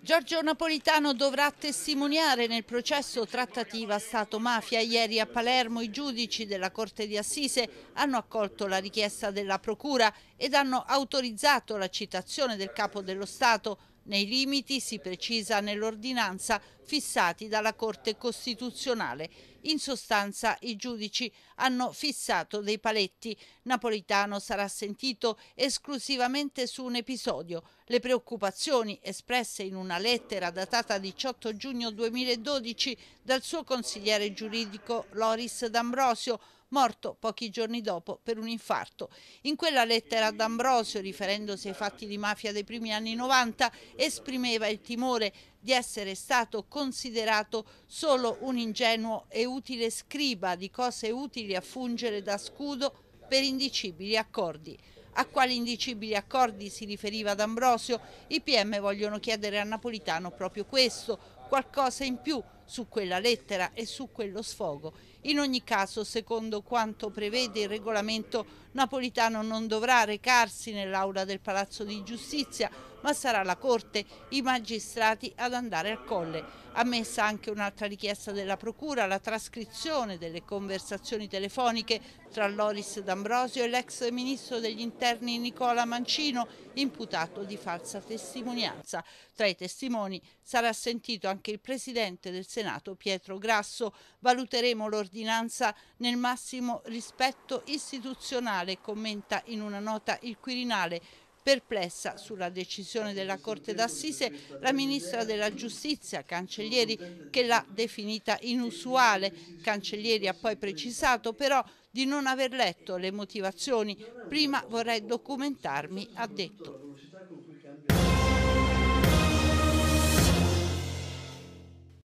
Giorgio Napolitano dovrà testimoniare nel processo trattativa Stato-mafia. Ieri a Palermo i giudici della Corte di Assise hanno accolto la richiesta della Procura ed hanno autorizzato la citazione del Capo dello Stato nei limiti, si precisa nell'ordinanza, fissati dalla Corte Costituzionale. In sostanza i giudici hanno fissato dei paletti. Napolitano sarà sentito esclusivamente su un episodio. Le preoccupazioni espresse in una lettera datata 18 giugno 2012 dal suo consigliere giuridico Loris D'Ambrosio morto pochi giorni dopo per un infarto. In quella lettera ad Ambrosio, riferendosi ai fatti di mafia dei primi anni 90, esprimeva il timore di essere stato considerato solo un ingenuo e utile scriba di cose utili a fungere da scudo per indicibili accordi. A quali indicibili accordi si riferiva D'Ambrosio? I PM vogliono chiedere a Napolitano proprio questo, qualcosa in più su quella lettera e su quello sfogo. In ogni caso, secondo quanto prevede il regolamento, Napolitano non dovrà recarsi nell'aula del Palazzo di Giustizia, ma sarà la Corte, i magistrati ad andare al colle. Ammessa anche un'altra richiesta della Procura, la trascrizione delle conversazioni telefoniche tra Loris D'Ambrosio e l'ex ministro degli interni Nicola Mancino, imputato di falsa testimonianza. Tra i testimoni sarà sentito anche il presidente del Senato Pietro Grasso. Valuteremo l'ordinanza nel massimo rispetto istituzionale, commenta in una nota il Quirinale. Perplessa sulla decisione della Corte d'Assise, la Ministra della Giustizia, Cancellieri, che l'ha definita inusuale. Cancellieri ha poi precisato però di non aver letto le motivazioni. Prima vorrei documentarmi, ha detto.